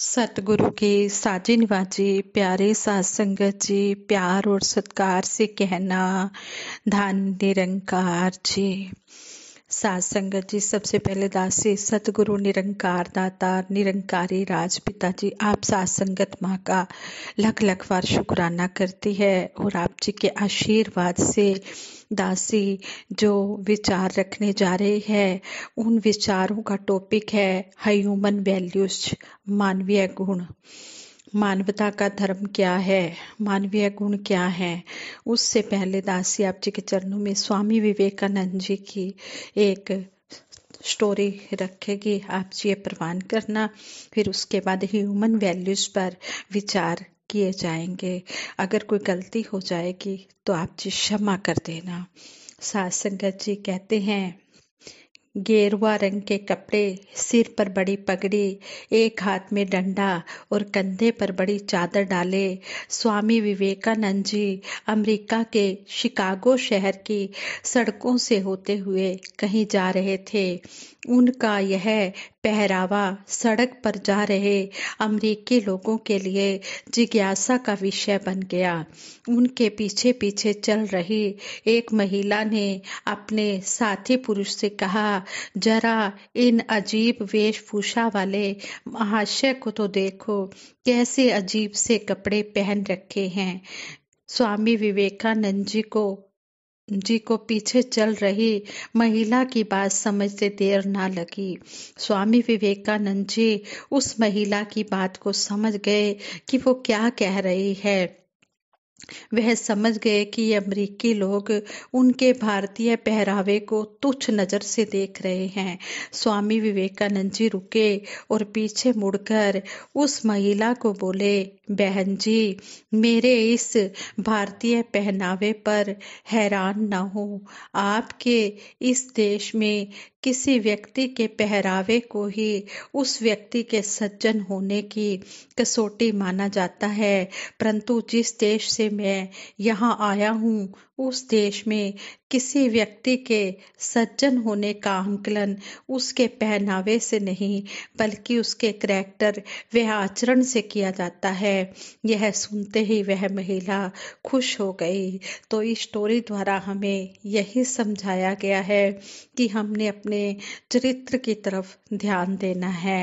सतगुरु के साजे निवाजे प्यारे सात संगत जी प्यार और सत्कार से कहना धन निरंकार जी सात संगत जी सबसे पहले दासी सतगुरु निरंकार दाता निरंकारी राज पिता जी आप सात संगत माँ का लख लख बार शुक्राना करती है और आप जी के आशीर्वाद से दासी जो विचार रखने जा रहे हैं उन विचारों का टॉपिक है ह्यूमन वैल्यूज मानवीय गुण मानवता का धर्म क्या है मानवीय गुण क्या है उससे पहले दासी आप जी के चरणों में स्वामी विवेकानंद जी की एक स्टोरी रखेगी आप जी ये प्रवान करना फिर उसके बाद ह्यूमन वैल्यूज पर विचार किए जाएंगे अगर कोई गलती हो जाएगी तो आप जी क्षमा कर देना सात संगत जी कहते हैं गेरुआ रंग के कपड़े सिर पर बड़ी पगड़ी एक हाथ में डंडा और कंधे पर बड़ी चादर डाले स्वामी विवेकानंद जी अमेरिका के शिकागो शहर की सड़कों से होते हुए कहीं जा रहे थे उनका यह पहरावा सड़क पर जा रहे अमरीकी लोगों के लिए जिज्ञासा का विषय बन गया उनके पीछे पीछे चल रही एक महिला ने अपने साथी पुरुष से कहा जरा इन अजीब वेशभूषा वाले महाशय को तो देखो कैसे अजीब से कपड़े पहन रखे हैं स्वामी विवेकानंद जी को जी को पीछे चल रही महिला की बात समझते देर ना लगी स्वामी विवेकानंद जी उस महिला की बात को समझ गए कि वो क्या कह रही है वह समझ गए कि अमरीकी लोग उनके भारतीय पहरावे को तुच्छ नज़र से देख रहे हैं स्वामी विवेकानंद जी रुके और पीछे मुड़कर उस महिला को बोले बहन जी मेरे इस भारतीय पहनावे पर हैरान न हो आपके इस देश में किसी व्यक्ति के पहरावे को ही उस व्यक्ति के सज्जन होने की कसौटी माना जाता है परंतु जिस देश से मैं यहाँ आया हूँ उस देश में किसी व्यक्ति के सज्जन होने का आंकलन उसके पहनावे से नहीं बल्कि उसके करैक्टर व आचरण से किया जाता है यह सुनते ही वह महिला खुश हो गई तो इस स्टोरी द्वारा हमें यही समझाया गया है कि हमने अपने चरित्र की तरफ ध्यान देना है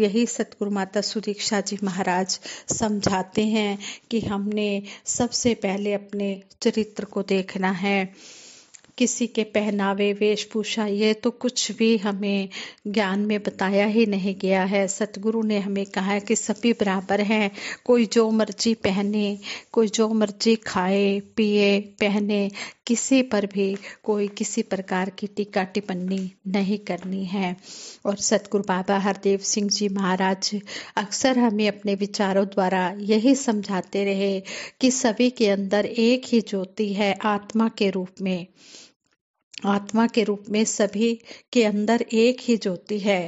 यही सतगुरु माता सुदीक्षा जी महाराज समझाते हैं कि हमने सबसे पहले अपने चरित्र को देखना है किसी के पहनावे वेशभूषा ये तो कुछ भी हमें ज्ञान में बताया ही नहीं गया है सतगुरु ने हमें कहा है कि सभी बराबर हैं कोई जो मर्जी पहने कोई जो मर्जी खाए पिए पहने किसी पर भी कोई किसी प्रकार की टीका टिप्पणी नहीं करनी है और सतगुरु बाबा हरदेव सिंह जी महाराज अक्सर हमें अपने विचारों द्वारा यही समझाते रहे कि सभी के अंदर एक ही ज्योति है आत्मा के रूप में आत्मा के रूप में सभी के अंदर एक ही ज्योति है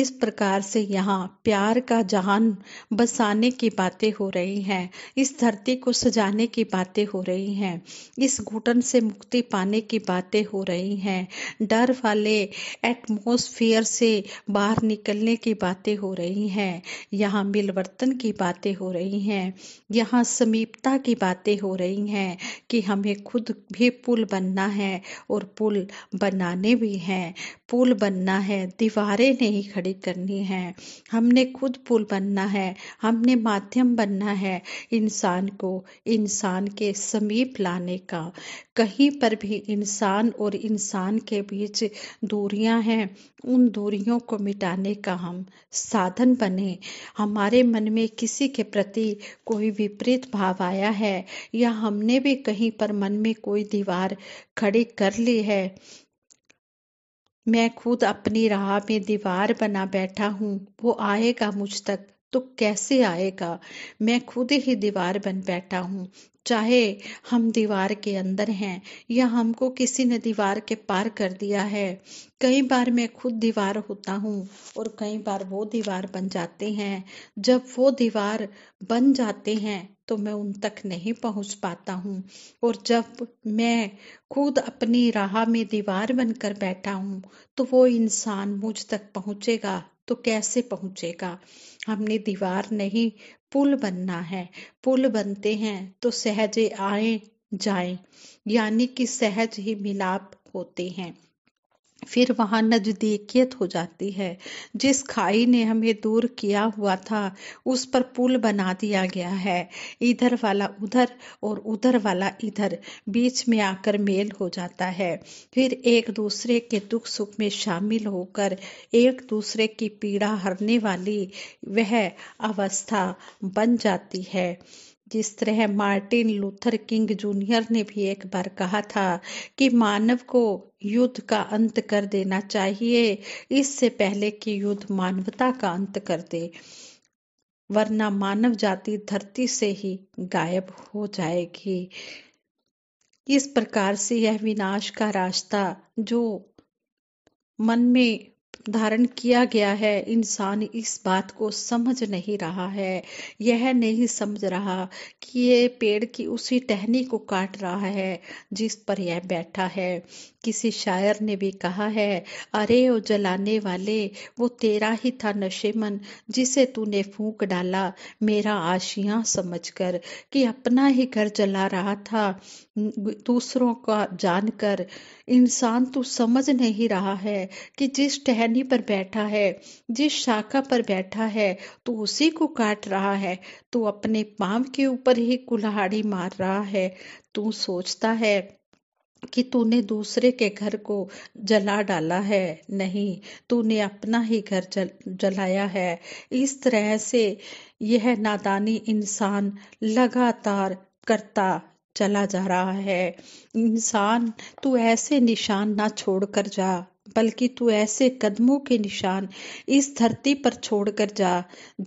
इस प्रकार से यहाँ प्यार का जहान बसाने की बातें हो रही हैं इस धरती को सजाने की बातें हो रही हैं इस घुटन से मुक्ति पाने की बातें हो रही हैं डर वाले एटमोसफियर से बाहर निकलने की बातें हो रही हैं यहाँ मिलवर्तन की बातें हो रही हैं यहाँ समीपता की बातें हो रही हैं कि हमें खुद भी पुल बनना है और पुल बनाने भी हैं पुल बनना है दीवारें नहीं खड़ी करनी है हमने खुद पुल बनना है हमने माध्यम बनना है इंसान को इंसान के समीप लाने का कहीं पर भी इंसान और इंसान के बीच दूरियां हैं उन दूरियों को मिटाने का हम साधन बने हमारे मन में किसी के प्रति कोई विपरीत भाव आया है या हमने भी कहीं पर मन में कोई दीवार खड़ी कर ली है मैं खुद अपनी राह में दीवार बना बैठा हूँ वो आएगा मुझ तक तो कैसे आएगा मैं खुद ही दीवार बन बैठा हूँ चाहे हम दीवार के अंदर हैं या हमको किसी ने दीवार के पार कर दिया है कई बार मैं खुद दीवार होता हूँ और कई बार वो दीवार बन जाते हैं जब वो दीवार बन जाते हैं तो मैं उन तक नहीं पहुंच पाता हूँ और जब मैं खुद अपनी राह में दीवार बनकर बैठा हूँ तो वो इंसान मुझ तक पहुंचेगा तो कैसे पहुंचेगा हमने दीवार नहीं पुल बनना है पुल बनते हैं तो सहजे आए जाए यानी कि सहज ही मिलाप होते हैं फिर वहाँ नजदीकियत हो जाती है जिस खाई ने हमें दूर किया हुआ था उस पर पुल बना दिया गया है इधर वाला उधर और उधर वाला इधर बीच में आकर मेल हो जाता है फिर एक दूसरे के दुख सुख में शामिल होकर एक दूसरे की पीड़ा हरने वाली वह अवस्था बन जाती है जिस तरह मार्टिन लूथर किंग जूनियर ने भी एक बार कहा था कि मानव को युद्ध का अंत कर देना चाहिए इससे पहले कि युद्ध मानवता का अंत कर दे वरना मानव जाति धरती से ही गायब हो जाएगी इस प्रकार से यह विनाश का रास्ता जो मन में धारण किया गया है इंसान इस बात को समझ नहीं रहा है यह नहीं समझ रहा कि ये पेड़ की उसी टहनी को काट रहा है जिस पर यह बैठा है किसी शायर ने भी कहा है अरे ओ जलाने वाले वो तेरा ही था नशे मन जिसे तूने फूंक डाला मेरा आशिया समझकर कि अपना ही घर जला रहा था दूसरों का जानकर इंसान तू तो समझ नहीं रहा है कि जिस टहन टहनी पर बैठा है जिस शाखा पर बैठा है तो उसी को काट रहा है तो अपने पांव के ऊपर ही कुल्हाड़ी मार रहा है तू सोचता है कि तूने दूसरे के घर को जला डाला है नहीं तूने अपना ही घर जल, जलाया है इस तरह से यह नादानी इंसान लगातार करता चला जा रहा है इंसान तू ऐसे निशान ना छोड़ कर जा बल्कि तू ऐसे कदमों के निशान इस धरती पर छोड़कर जा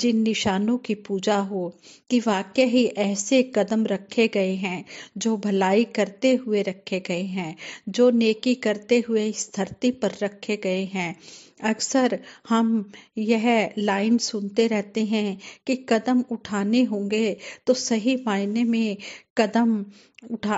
जिन निशानों की पूजा हो कि वाक्य ही ऐसे कदम रखे गए हैं जो भलाई करते हुए रखे गए हैं जो नेकी करते हुए इस धरती पर रखे गए हैं अक्सर हम यह लाइन सुनते रहते हैं कि कदम उठाने होंगे तो सही मायने में कदम उठा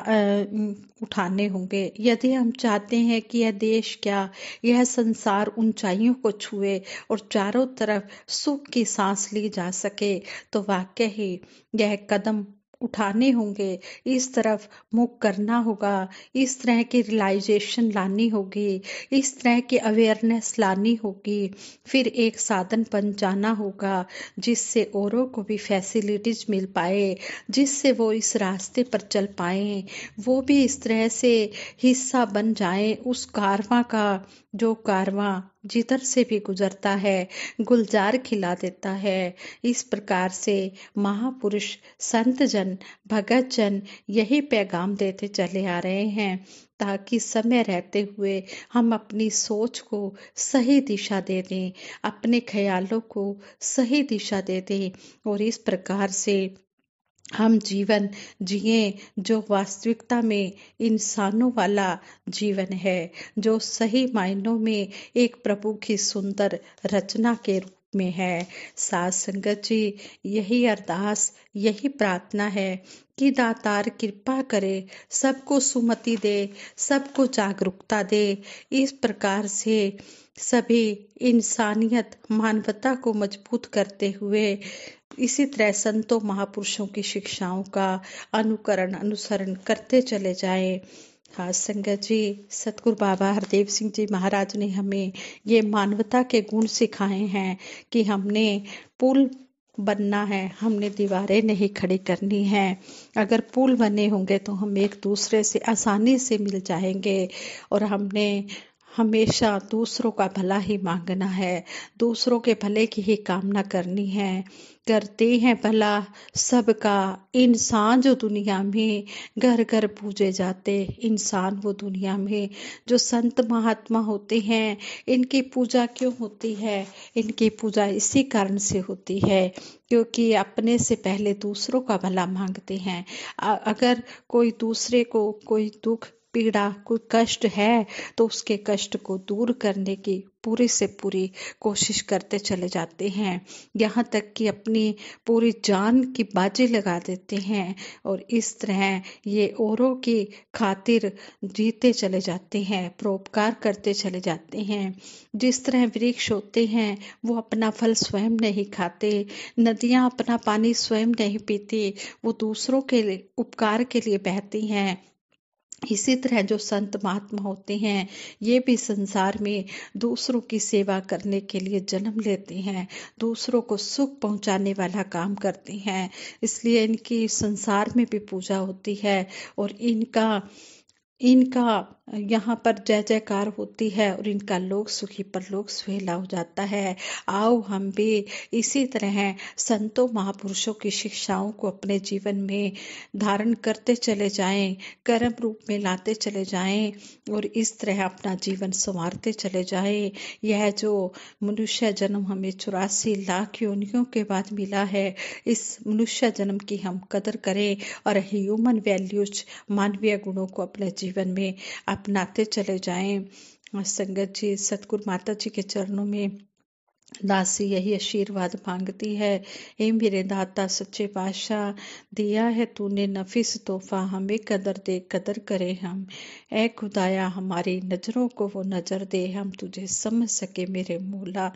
उठाने होंगे यदि हम चाहते हैं कि यह देश क्या यह संसार ऊंचाइयों को छुए और चारों तरफ सुख की सांस ली जा सके तो वाक्य ही यह कदम उठाने होंगे इस तरफ मुख करना होगा इस तरह की रियलाइजेशन लानी होगी इस तरह की अवेयरनेस लानी होगी फिर एक साधन बन जाना होगा जिससे औरों को भी फैसिलिटीज मिल पाए जिससे वो इस रास्ते पर चल पाए वो भी इस तरह से हिस्सा बन जाए उस कारवा का जो कारवां जिधर से भी गुजरता है गुलजार खिला देता है इस प्रकार से महापुरुष संत जन भगत जन यही पैगाम देते चले आ रहे हैं ताकि समय रहते हुए हम अपनी सोच को सही दिशा दे दें अपने ख्यालों को सही दिशा दे दें और इस प्रकार से हम जीवन जिए जो वास्तविकता में इंसानों वाला जीवन है जो सही मायनों में एक प्रभु की सुंदर रचना के रूप में है सास संगत जी यही अरदास यही प्रार्थना है कि दातार कृपा करे सबको सुमति दे सबको जागरूकता दे इस प्रकार से सभी इंसानियत मानवता को मजबूत करते हुए इसी तरह संतों महापुरुषों की शिक्षाओं का अनुकरण अनुसरण करते चले जाएं हाँ संगत जी सतगुरु बाबा हरदेव सिंह जी महाराज ने हमें ये मानवता के गुण सिखाए हैं कि हमने पुल बनना है हमने दीवारें नहीं खड़ी करनी है अगर पुल बने होंगे तो हम एक दूसरे से आसानी से मिल जाएंगे और हमने हमेशा दूसरों का भला ही मांगना है दूसरों के भले की ही कामना करनी है करते हैं भला सबका इंसान जो दुनिया में घर घर पूजे जाते इंसान वो दुनिया में जो संत महात्मा होते हैं इनकी पूजा क्यों होती है इनकी पूजा इसी कारण से होती है क्योंकि अपने से पहले दूसरों का भला मांगते हैं अगर कोई दूसरे को कोई दुख पीड़ा कोई कष्ट है तो उसके कष्ट को दूर करने की पूरी से पूरी कोशिश करते चले जाते हैं यहाँ तक कि अपनी पूरी जान की बाजी लगा देते हैं और इस तरह ये औरों की खातिर जीते चले जाते हैं परोपकार करते चले जाते हैं जिस तरह वृक्ष होते हैं वो अपना फल स्वयं नहीं खाते नदियाँ अपना पानी स्वयं नहीं पीती वो दूसरों के उपकार के लिए बहती हैं इसी तरह जो संत महात्मा होते हैं ये भी संसार में दूसरों की सेवा करने के लिए जन्म लेते हैं दूसरों को सुख पहुंचाने वाला काम करते हैं इसलिए इनकी संसार में भी पूजा होती है और इनका इनका यहाँ पर जय जयकार होती है और इनका लोक सुखी परलोक सुहेला हो जाता है आओ हम भी इसी तरह संतों महापुरुषों की शिक्षाओं को अपने जीवन में धारण करते चले जाएं कर्म रूप में लाते चले जाएं और इस तरह अपना जीवन संवारते चले जाएं यह जो मनुष्य जन्म हमें चौरासी लाख योनियों के बाद मिला है इस मनुष्य जन्म की हम कदर करें और ह्यूमन वैल्यूज मानवीय गुणों को अपने जीवन में अपनाते चले जाएं संगत जी सतगुरु माता जी के चरणों में दासी यही आशीर्वाद मांगती है ए मेरे दाता सच्चे पाशाह दिया है तूने नफिस तोहफा हमें कदर दे कदर करे हम ए खुदाया हमारी नजरों को वो नजर दे हम तुझे समझ सके मेरे मूला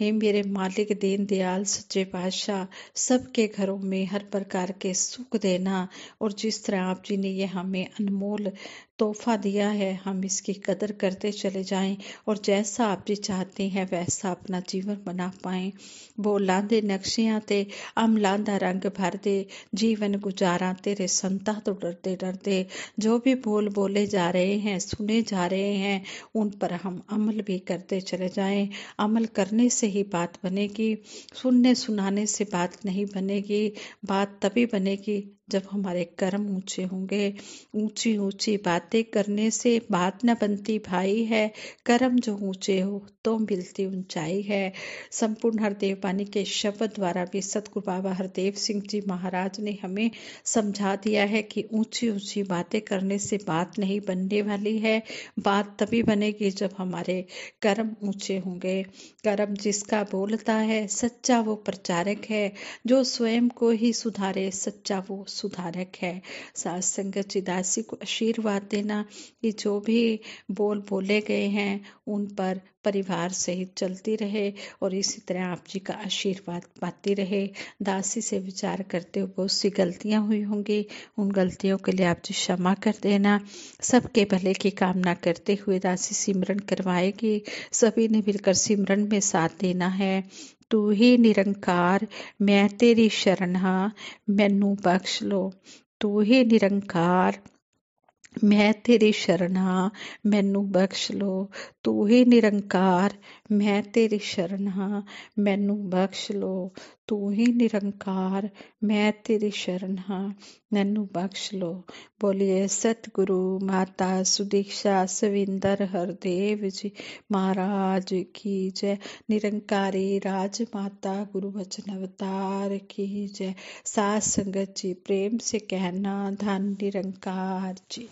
हे मेरे मालिक दीन दयाल सच्चे पातशाह सबके घरों में हर प्रकार के सुख देना और जिस तरह आप जी ने ये हमें अनमोल तोहफा दिया है हम इसकी कदर करते चले जाएं और जैसा आप जी चाहते हैं वैसा अपना जीवन बना पाए वो लांदे नक्शियां ते हम लांदा रंग भर दे जीवन गुजारा तेरे संता तो डरते डरते जो भी बोल बोले जा रहे हैं सुने जा रहे हैं उन पर हम अमल भी करते चले जाएं अमल करने से ही बात बनेगी सुनने सुनाने से बात नहीं बनेगी बात तभी बनेगी जब हमारे कर्म ऊंचे होंगे ऊंची ऊंची बातें करने से बात न बनती भाई है कर्म जो ऊंचे हो तो मिलती ऊंचाई है संपूर्ण हरदेव पानी के शब्द द्वारा भी सतगुरु बाबा हरदेव सिंह जी महाराज ने हमें समझा दिया है कि ऊंची ऊंची बातें करने से बात नहीं बनने वाली है बात तभी बनेगी जब हमारे कर्म ऊंचे होंगे कर्म जिसका बोलता है सच्चा वो प्रचारक है जो स्वयं को ही सुधारे सच्चा वो सुधारक है सास संगत चिदासी को आशीर्वाद देना कि जो भी बोल बोले गए हैं उन पर परिवार सहित चलती रहे और इसी तरह आप जी का आशीर्वाद पाती रहे दासी से विचार करते हुए बहुत सी गलतियाँ हुई होंगी उन गलतियों के लिए आप जी क्षमा कर देना सबके भले की कामना करते हुए दासी सिमरन करवाएगी सभी ने मिलकर सिमरन में साथ देना है ਤੂੰ ਹੀ ਨਿਰੰਕਾਰ ਮੈਂ ਤੇਰੀ ਸ਼ਰਨ ਹਾਂ ਮੈਨੂੰ ਬਖਸ਼ ਲੋ ਤੂੰ ਹੀ ਨਿਰੰਕਾਰ ਮੈਂ ਤੇਰੀ ਸ਼ਰਨ ਹਾਂ ਮੈਨੂੰ ਬਖਸ਼ ਲੋ ਤੂੰ ਹੀ ਨਿਰੰਕਾਰ ਮੈਂ ਤੇਰੀ ਸ਼ਰਨ ਹਾਂ ਮੈਨੂੰ ਬਖਸ਼ ਲੋ ਤੂੰ ਹੀ ਨਿਰੰਕਾਰ ਮੈਂ ਤੇਰੀ ਸ਼ਰਨ ਹਾਂ ਮੈਨੂੰ ਬਖਸ਼ ਲੋ ਬੋਲੀਏ ਸਤਿਗੁਰੂ ਮਾਤਾ ਸੁਦੀਕਸ਼ਾ ਸਵਿੰਦਰ ਹਰਦੇਵ ਜੀ ਮਹਾਰਾਜ ਕੀ ਜੈ ਨਿਰੰਕਾਰੀ ਰਾਜ माता गुरु वचन अवतार की जय सास संगत जी प्रेम से कहना धन निरंकार जी